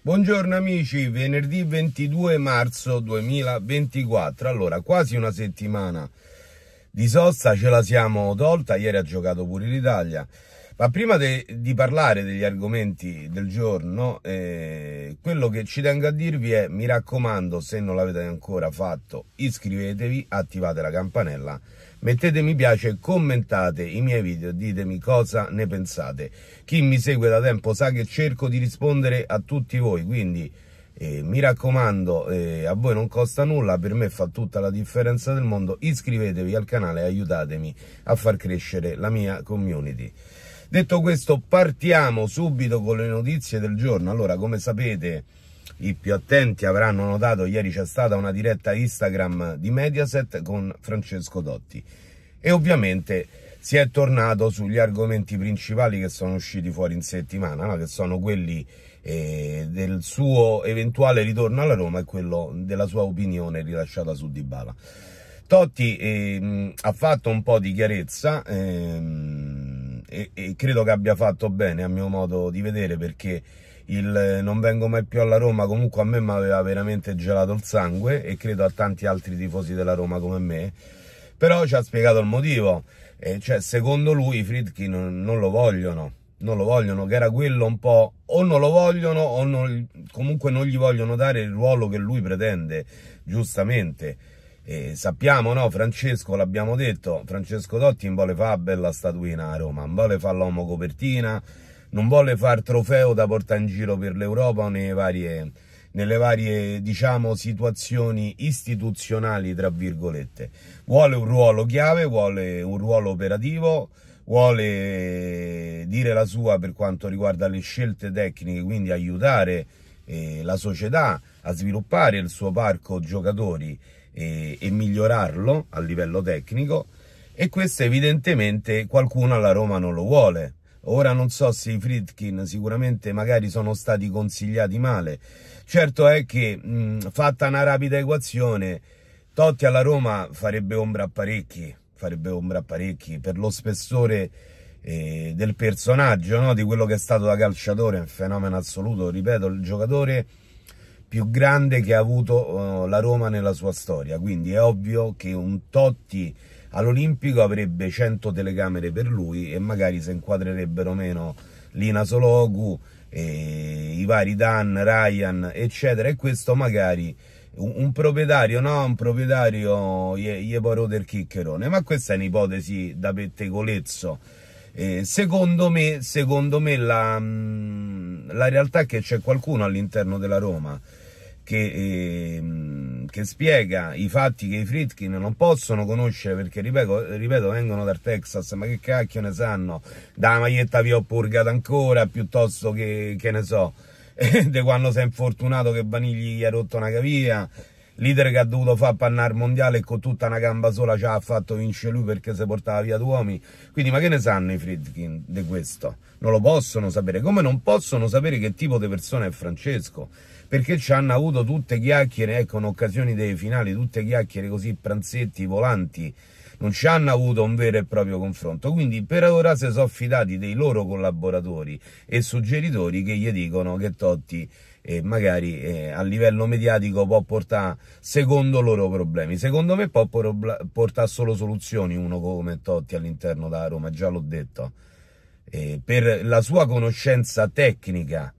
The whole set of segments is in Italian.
Buongiorno amici, venerdì 22 marzo 2024, allora quasi una settimana di sosta ce la siamo tolta, ieri ha giocato pure l'Italia, ma prima de, di parlare degli argomenti del giorno, eh, quello che ci tengo a dirvi è, mi raccomando, se non l'avete ancora fatto, iscrivetevi, attivate la campanella Mettete mi piace, commentate i miei video, ditemi cosa ne pensate. Chi mi segue da tempo sa che cerco di rispondere a tutti voi, quindi eh, mi raccomando, eh, a voi non costa nulla, per me fa tutta la differenza del mondo. Iscrivetevi al canale e aiutatemi a far crescere la mia community. Detto questo, partiamo subito con le notizie del giorno. Allora, come sapete i più attenti avranno notato ieri c'è stata una diretta Instagram di Mediaset con Francesco Dotti e ovviamente si è tornato sugli argomenti principali che sono usciti fuori in settimana, no? che sono quelli eh, del suo eventuale ritorno alla Roma e quello della sua opinione rilasciata su Dybala. Totti eh, ha fatto un po' di chiarezza eh, e, e credo che abbia fatto bene a mio modo di vedere perché il eh, non vengo mai più alla Roma comunque a me mi aveva veramente gelato il sangue e credo a tanti altri tifosi della Roma come me però ci ha spiegato il motivo eh, cioè secondo lui i Fritkin non, lo vogliono non lo vogliono che era quello un po' o non lo vogliono o non, comunque non gli vogliono dare il ruolo che lui pretende giustamente eh, sappiamo, no? Francesco, l'abbiamo detto, Francesco Dotti non vuole fare bella statuina a Roma, non vuole fare l'uomo copertina, non vuole far trofeo da portare in giro per l'Europa o nelle varie, nelle varie diciamo, situazioni istituzionali, tra virgolette. Vuole un ruolo chiave, vuole un ruolo operativo, vuole dire la sua per quanto riguarda le scelte tecniche, quindi aiutare eh, la società a sviluppare il suo parco giocatori eh, e migliorarlo a livello tecnico e questo evidentemente qualcuno alla Roma non lo vuole Ora non so se i Fritkin sicuramente magari sono stati consigliati male. Certo è che mh, mm, fatta una rapida equazione, Totti alla Roma farebbe ombra a parecchi, farebbe ombra a parecchi per lo spessore eh, del personaggio, no? di quello che è stato da calciatore, un fenomeno assoluto, ripeto, il giocatore più grande che ha avuto eh, la Roma nella sua storia. Quindi è ovvio che un Totti all'Olimpico avrebbe 100 telecamere per lui e magari se inquadrerebbero meno Lina Sologu, i vari Dan, Ryan, eccetera, e questo magari un, un proprietario, no, un proprietario gli può rodere chiccherone, ma questa è un'ipotesi da pettegolezzo. Eh, secondo me, secondo me la, mm, la realtà è che c'è qualcuno all'interno della Roma che, eh, che, spiega i fatti che i Fritkin non possono conoscere perché, ripeto, ripeto, vengono dal Texas, ma che cacchio ne sanno? Da maglietta vi ho purgata ancora, piuttosto che, che ne so, di quando sei infortunato che Vanigli gli ha rotto una cavia. leader che ha dovuto far pannare il mondiale e con tutta una gamba sola ci ha fatto vincere lui perché si portava via uomini. Quindi ma che ne sanno i Fritkin di questo? Non lo possono sapere, come non possono sapere che tipo di persona è Francesco? perché ci hanno avuto tutte chiacchiere, ecco, in occasione dei finali, tutte chiacchiere così, pranzetti, volanti, non ci hanno avuto un vero e proprio confronto. Quindi per ora si sono fidati dei loro collaboratori e suggeritori che gli dicono che Totti eh, magari eh, a livello mediatico può portare secondo loro problemi. Secondo me può portare solo soluzioni uno come Totti all'interno da Roma, già l'ho detto. Eh, per la sua conoscenza tecnica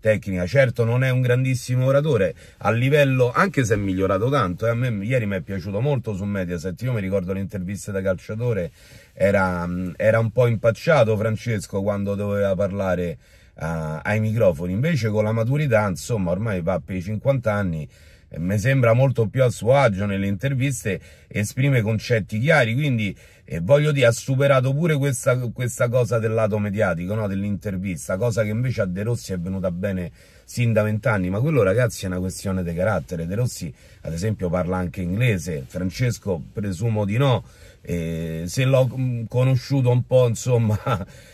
tecnica. Certo non è un grandissimo oratore, a livello, anche se è migliorato tanto, eh, a me ieri mi è piaciuto molto su Mediaset, io mi ricordo le interviste da calciatore, era, mm, era un po' impacciato Francesco quando doveva parlare uh, ai microfoni, invece con la maturità, insomma, ormai va per i 50 anni, eh, mi sembra molto più a suo agio nelle interviste, esprime concetti chiari, quindi e voglio dire, ha superato pure questa, questa cosa del lato mediatico, no? dell'intervista, cosa che invece a De Rossi è venuta bene sin da vent'anni, ma quello ragazzi è una questione di carattere, De Rossi ad esempio parla anche inglese, Francesco presumo di no, eh, se l'ho mm, conosciuto un po' insomma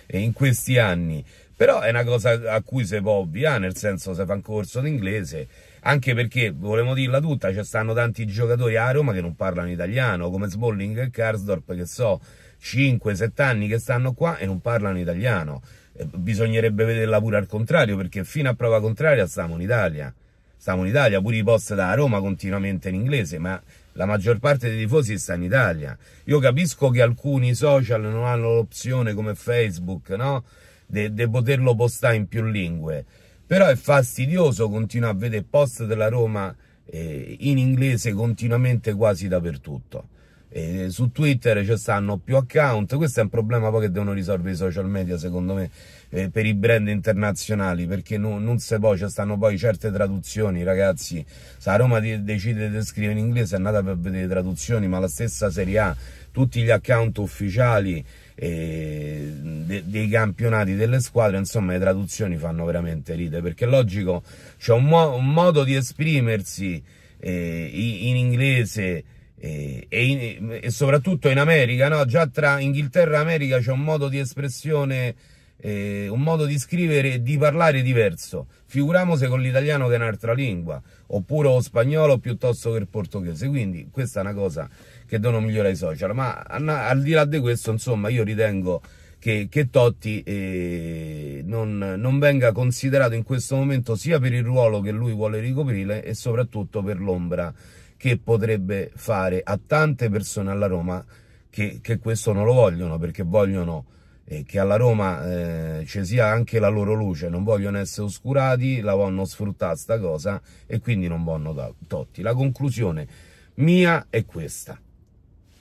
in questi anni, però è una cosa a cui si può ovviare, nel senso se fa un corso d'inglese anche perché, volevo dirla tutta, ci stanno tanti giocatori a Roma che non parlano italiano, come Sbolling e Karsdorp, che so, 5-7 anni che stanno qua e non parlano italiano. Eh, bisognerebbe vederla pure al contrario, perché fino a prova contraria stiamo in Italia. Stiamo in Italia, pure i post da Roma continuamente in inglese, ma la maggior parte dei tifosi sta in Italia. Io capisco che alcuni social non hanno l'opzione come Facebook, no? De, poterlo postare in più lingue però è fastidioso continuare a vedere post della Roma eh, in inglese continuamente quasi dappertutto eh, su Twitter ci stanno più account questo è un problema poi che devono risolvere i social media secondo me eh, per i brand internazionali perché no, non se poi ci stanno poi certe traduzioni ragazzi se a Roma decide di scrivere in inglese è andata per vedere le traduzioni ma la stessa Serie A tutti gli account ufficiali eh, de dei campionati delle squadre, insomma le traduzioni fanno veramente ride, perché è logico c'è un, mo un, modo di esprimersi eh, in inglese eh, e, in e, soprattutto in America, no? già tra Inghilterra e America c'è un modo di espressione eh, un modo di scrivere e di parlare diverso, figuriamoci con l'italiano che è un'altra lingua, oppure lo spagnolo piuttosto che il portoghese, quindi questa è una cosa che devono migliorare i social, ma al di là di questo, insomma, io ritengo che, che Totti eh, non, non venga considerato in questo momento sia per il ruolo che lui vuole ricoprire e soprattutto per l'ombra che potrebbe fare a tante persone alla Roma che, che questo non lo vogliono, perché vogliono eh, che alla Roma eh, ci sia anche la loro luce, non vogliono essere oscurati, la vogliono sfruttare sta cosa e quindi non vanno totti. La conclusione mia è questa.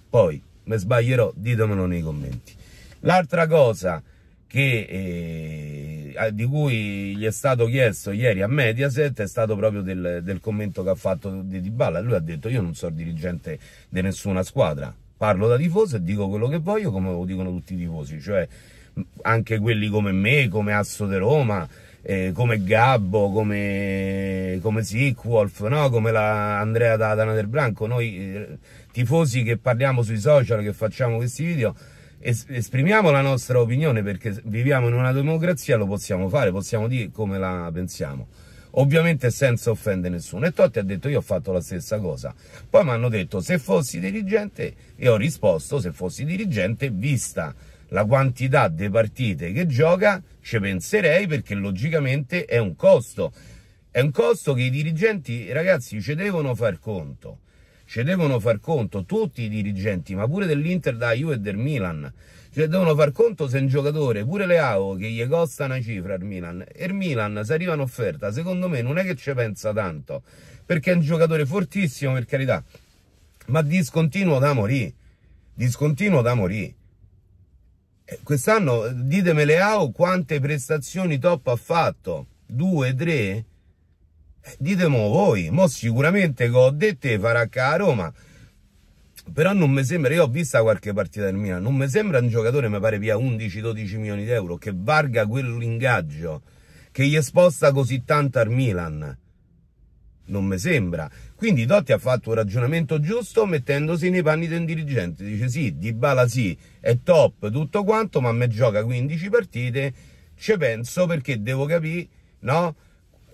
Poi, me sbaglierò, ditemelo nei commenti. L'altra cosa che, eh, di cui gli è stato chiesto ieri a Mediaset è stato proprio del, del commento che ha fatto di Balla. Lui ha detto io non sono dirigente di nessuna squadra parlo da tifoso e dico quello che voglio come lo dicono tutti i tifosi, cioè anche quelli come me, come Asso de Roma, eh, come Gabbo, come, come Sequolf, no? come la Andrea Tatana del Branco, noi eh, tifosi che parliamo sui social, che facciamo questi video, es esprimiamo la nostra opinione perché viviamo in una democrazia, lo possiamo fare, possiamo dire come la pensiamo ovviamente senza offendere nessuno. E Totti ha detto io ho fatto la stessa cosa. Poi mi hanno detto se fossi dirigente e ho risposto se fossi dirigente vista la quantità di partite che gioca ci penserei perché logicamente è un costo. È un costo che i dirigenti, ragazzi, ci devono far conto ci devono far conto tutti i dirigenti, ma pure dell'Inter, da Juve e del Milan. Cioè devono far conto se un giocatore, pure Leao, che gli costa una cifra al Milan, e il Milan se arriva un'offerta, secondo me non è che ci pensa tanto, perché è un giocatore fortissimo per carità, ma discontinuo da morì, discontinuo da morì. Eh, quest'anno ditemi Leao quante prestazioni top ha fatto, due, tre? ditemi voi, mo sicuramente che ho detto farà che a Roma, però non mi sembra, io ho visto qualche partita del Milan, non mi sembra un giocatore, mi pare via 11-12 milioni di euro, che varga quell'ingaggio, che gli esposta così tanto al Milan. Non mi sembra. Quindi Totti ha fatto un ragionamento giusto mettendosi nei panni del dirigente. Dice sì, Dybala sì, è top, tutto quanto, ma a me gioca 15 partite, ci penso perché devo capire, no?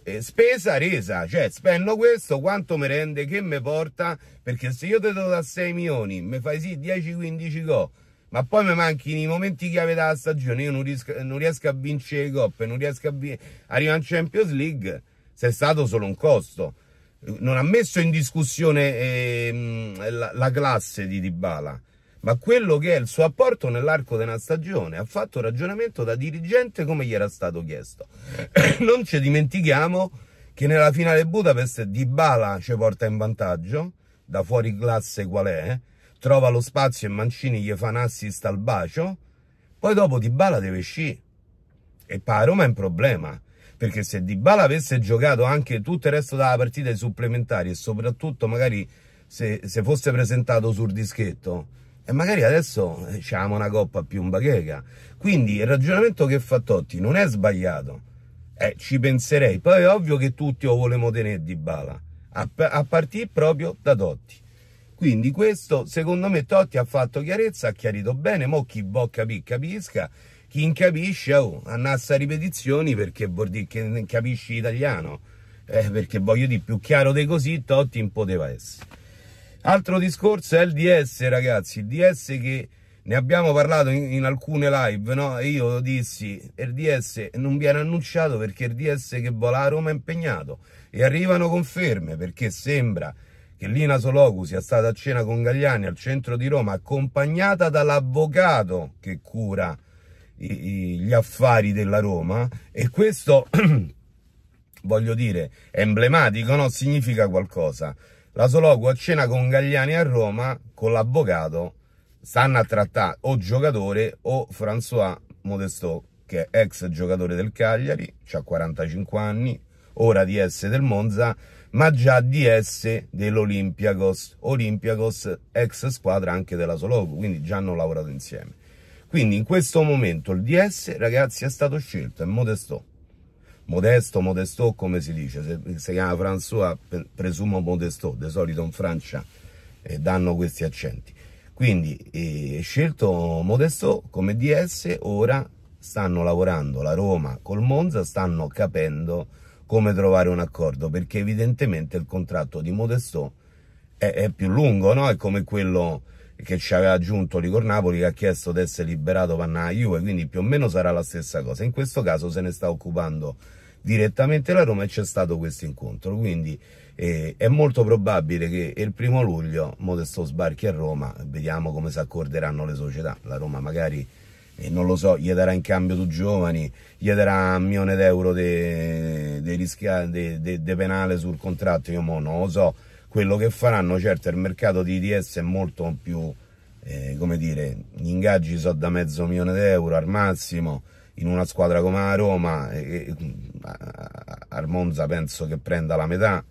eh, spesa resa, cioè spendo questo, quanto mi rende, che mi porta, perché se io te do da 6 milioni, mi fai sì 10-15 go, ma poi mi manchi nei momenti chiave della stagione, io non riesco, non riesco a vincere le coppe, non riesco a arrivare in Champions League, se è stato solo un costo. Non ha messo in discussione eh, la, la, classe di Dybala, ma quello che è il suo apporto nell'arco di una stagione. Ha fatto ragionamento da dirigente come gli era stato chiesto. non ci dimentichiamo che nella finale Budapest Dybala ci porta in vantaggio, da fuori classe qual è, trova lo spazio e Mancini gli fa un assist al bacio, poi dopo Dybala deve sci. E poi a Roma è un problema, perché se Dybala avesse giocato anche tutto il resto della partita ai supplementari e soprattutto magari se, se fosse presentato sul dischetto, e magari adesso diciamo una coppa più un bacheca. Quindi il ragionamento che fa Totti non è sbagliato, eh, ci penserei. Poi è ovvio che tutti lo volevamo tenere di bala, a, a partire proprio da Totti. Quindi questo, secondo me, Totti ha fatto chiarezza, ha chiarito bene, mo chi bocca capì, capisca, chi incapisce, oh, annassa ripetizioni perché vuol dire che capisci italiano, eh, perché voglio dire, più chiaro di così Totti non poteva essere. Altro discorso è il DS, ragazzi. Il DS che ne abbiamo parlato in, in alcune live, no? E io dissi, il DS non viene annunciato perché il DS che vola a Roma è impegnato. E arrivano conferme perché sembra che Lina Sologu sia stata a cena con Gagliani al centro di Roma accompagnata dall'avvocato che cura i, i, gli affari della Roma e questo, voglio dire, è emblematico, no? Significa qualcosa. La Soloco a cena con Gagliani a Roma, con l'avvocato, stanno a trattare o giocatore o François Modesto, che è ex giocatore del Cagliari, ha 45 anni, ora DS del Monza, ma già DS dell'Olympiakos, Olympiakos ex squadra anche della Soloco, quindi già hanno lavorato insieme. Quindi in questo momento il DS, ragazzi, è stato scelto, è Modesto modesto, modesto come si dice, se si chiama François presumo modesto, di solito in Francia eh, danno questi accenti. Quindi eh, scelto modesto come DS, ora stanno lavorando la Roma col Monza, stanno capendo come trovare un accordo, perché evidentemente il contratto di modesto è, è più lungo, no? è come quello che ci aveva aggiunto lì che ha chiesto di essere liberato per andare Juve, quindi più o meno sarà la stessa cosa. In questo caso se ne sta occupando direttamente la Roma e c'è stato questo incontro, quindi eh, è molto probabile che il primo luglio Modesto sbarchi a Roma, vediamo come si accorderanno le società, la Roma magari eh, non lo so, gli darà in cambio tu giovani, gli darà un milione d'euro di penale sul contratto, io mo non lo so, quello che faranno, certo il mercato di IDS è molto più, eh, come dire, gli ingaggi sono da mezzo milione d'euro al massimo, in una squadra come la Roma Armonza penso che prenda la metà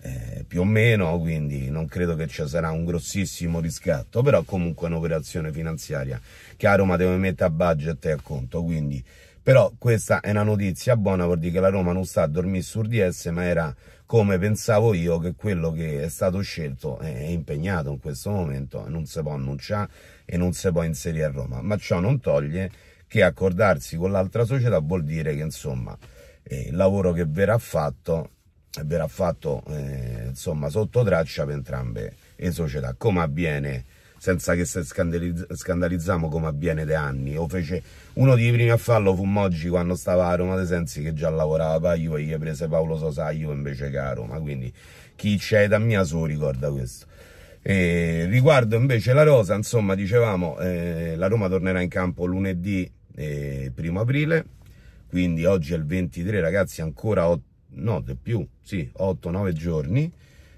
eh, più o meno quindi non credo che ci sarà un grossissimo riscatto però comunque è un'operazione finanziaria che la Roma deve mettere a budget e a conto quindi però questa è una notizia buona vuol dire che la Roma non sta a dormire su di esse ma era come pensavo io che quello che è stato scelto è impegnato in questo momento non si può annunciare e non si può inserire a Roma ma ciò non toglie che accordarsi con l'altra società vuol dire che insomma eh, il lavoro che verrà fatto eh, verrà fatto eh, insomma sotto traccia per entrambe le società come avviene senza che se scandalizziamo come avviene da anni fece, uno dei primi a farlo fu Moggi quando stava a Roma De Sensi che già lavorava a Juve e gli prese Paolo Sosaio invece che a Roma quindi chi c'è da mia solo ricorda questo e riguardo invece la Rosa, insomma, dicevamo, eh, la Roma tornerà in campo lunedì eh, primo aprile quindi oggi è il 23 ragazzi ancora 8, no di più sì 8-9 giorni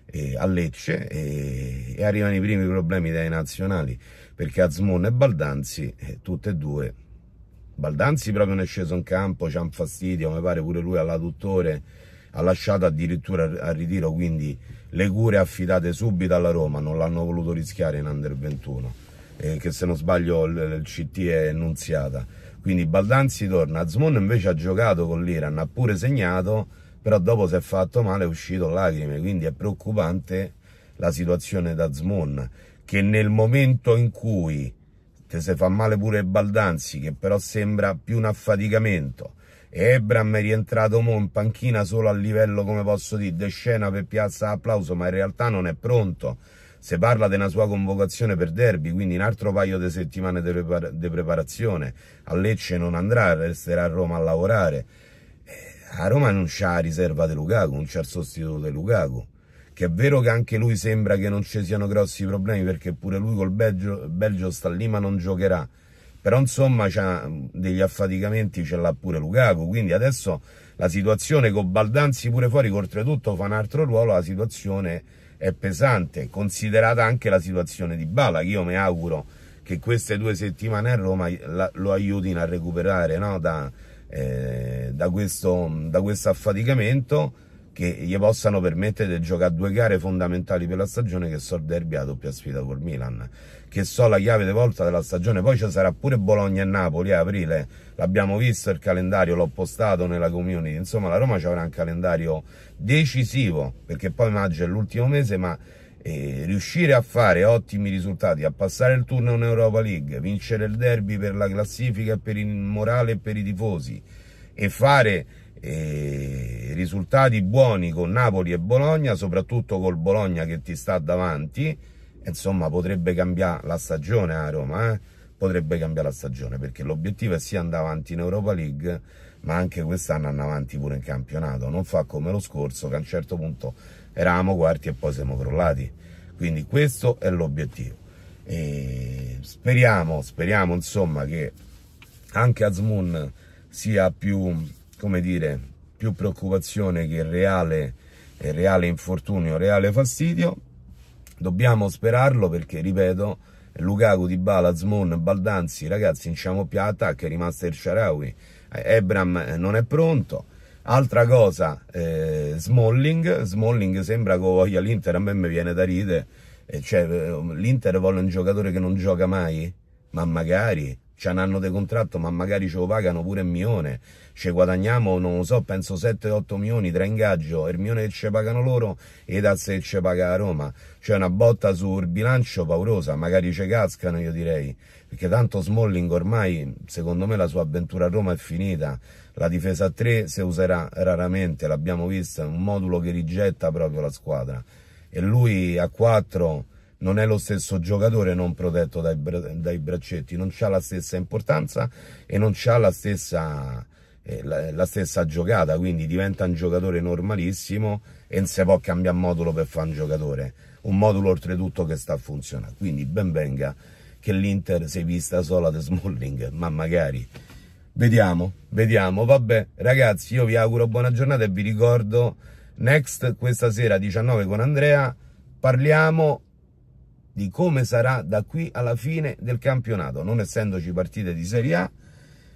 eh, a Lecce eh, e arrivano i primi problemi dai nazionali perché Azmon e Baldanzi eh, tutte e due Baldanzi proprio non è sceso in campo c'ha un fastidio come pare pure lui all'aduttore ha lasciato addirittura a ritiro quindi le cure affidate subito alla Roma non l'hanno voluto rischiare in Under 21 eh, che se non sbaglio il, il CT è Nunziata quindi Baldanzi torna, Azmon invece ha giocato con l'Iran, ha pure segnato, però dopo si è fatto male è uscito lacrime, quindi è preoccupante la situazione da Azmoun, che nel momento in cui te se fa male pure Baldanzi, che però sembra più un affaticamento, Ebram è rientrato mo in panchina solo a livello, come posso dire, de scena per piazza applauso, ma in realtà non è pronto, si parla della sua convocazione per derby, quindi un altro paio di settimane di prepar preparazione. A Lecce non andrà, resterà a Roma a lavorare. Eh, a Roma non c'è la riserva di Lukaku, non c'è il sostituto di Lukaku. Che è vero che anche lui sembra che non ci siano grossi problemi, perché pure lui col Belgio, Belgio sta lì ma non giocherà. Però insomma degli affaticamenti ce l'ha pure Lukaku, quindi adesso la situazione con Baldanzi pure fuori che oltretutto fa un altro ruolo, la situazione è pesante, considerata anche la situazione di Bala, che io mi auguro che queste due settimane a Roma lo aiutino a recuperare no? da, eh, da, questo, da questo affaticamento che gli possano permettere di giocare due gare fondamentali per la stagione che sono il derby la doppia sfida col Milan che so la chiave di volta della stagione. Poi ci sarà pure Bologna e Napoli a eh, aprile, l'abbiamo visto il calendario, l'ho postato nella community. Insomma la Roma ci avrà un calendario decisivo, perché poi maggio è l'ultimo mese, ma eh, riuscire a fare ottimi risultati, a passare il turno in Europa League, vincere il derby per la classifica, per il morale e per i tifosi e fare e eh, risultati buoni con Napoli e Bologna, soprattutto col Bologna che ti sta davanti, insomma potrebbe cambiare la stagione a Roma, eh? potrebbe cambiare la stagione perché l'obiettivo è sia andare avanti in Europa League ma anche quest'anno andare avanti pure in campionato, non fa come lo scorso che a un certo punto eravamo quarti e poi siamo crollati, quindi questo è l'obiettivo. Speriamo, speriamo insomma che anche Azmoon sia più, come dire, più preoccupazione che reale, reale infortunio, reale fastidio Dobbiamo sperarlo perché, ripeto, Lukaku, Dybala, Zmon, Baldanzi, ragazzi, in Ciamo Piata che è rimasto il Sharawi, eh, Ebram eh, non è pronto. Altra cosa, eh, Smalling, Smalling sembra che voglia l'Inter, a me mi viene da ride, eh, cioè, l'Inter vuole un giocatore che non gioca mai, ma magari, ce n'hanno di contratto, ma magari ce lo pagano pure un milione, ci guadagniamo, non lo so, penso 7-8 milioni tra ingaggio, il milione che ci pagano loro e da se ci paga a Roma, cioè una botta sul bilancio paurosa, magari ci cascano io direi, perché tanto Smalling ormai, secondo me la sua avventura a Roma è finita, la difesa a 3 si userà raramente, l'abbiamo vista, è un modulo che rigetta proprio la squadra, e lui a 4 non è lo stesso giocatore non protetto dai, dai braccetti, non ha la stessa importanza e non ha la stessa, eh, la, la stessa giocata, quindi diventa un giocatore normalissimo e non si può cambiare modulo per fare un giocatore, un modulo oltretutto che sta a funzionare, quindi ben venga che l'Inter si vista sola di Smalling, ma magari... Vediamo, vediamo, vabbè ragazzi io vi auguro buona giornata e vi ricordo Next questa sera 19 con Andrea parliamo di come sarà da qui alla fine del campionato, non essendoci partite di Serie A,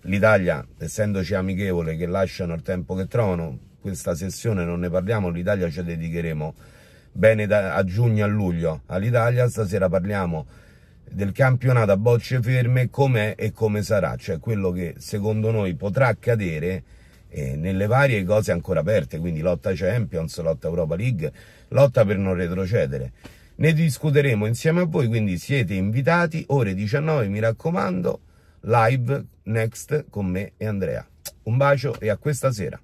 l'Italia, essendoci amichevole che lasciano il tempo che trovano, questa sessione non ne parliamo, l'Italia ci dedicheremo bene da, a giugno a luglio all'Italia, stasera parliamo del campionato a bocce ferme, com'è e come sarà, cioè quello che secondo noi potrà accadere eh, nelle varie cose ancora aperte, quindi lotta Champions, lotta Europa League, lotta per non retrocedere. Ne discuteremo insieme a voi, quindi siete invitati, ore 19 mi raccomando, live next con me e Andrea. Un bacio e a questa sera.